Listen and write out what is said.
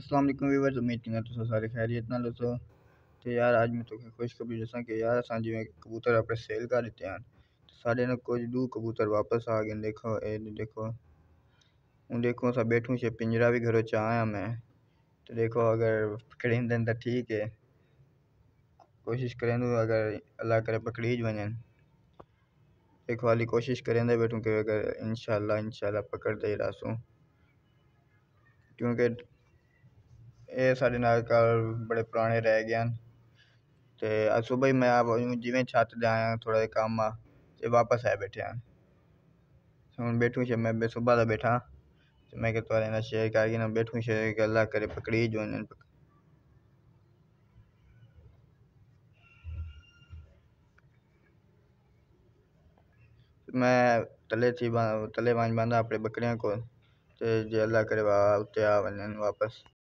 अस्सलाम वालेकुम व्यूवर्स उम्मीद कंदा तुस सारे ख़ैरियत नाल दोस्तों तो यार आज मैं तोखे ख़ुशखबरी दसा कि यार असां जिवें कबूतर अपने सेल कर दिते हैं तो साढ़े ने कुछ दू कबूतर वापस आ गए देखो ए देखो हूँ देखो सब बैठूँ से पिंजरा भी घरों आया मैं तो देखो अगर पकड़ीन दिन तो ठीक है कोशिश करें तो अगर अल्लाह करे पकड़ी ज वन देखो वाली कोशिश करें तो बैठूँ कि अगर इंशाल्लाह इंशाल्लाह पकड़ दे रासू क्योंकि ये साढ़े नाल बड़े पुराने रह गए हैं तो सुबह ही मैं जिमें छत जाया थोड़ा जहा काम आ वापस आए बैठे हैं हूँ बैठू से मैं सुबह का बैठा तो मैं कि तुम्हारे ना शेयर कर गया बैठू शेयर गला करे पकड़ी जो मैं तले थी तले वाज बंदा अपने बकरियों को जे करे वा उत्ते आ वन वापस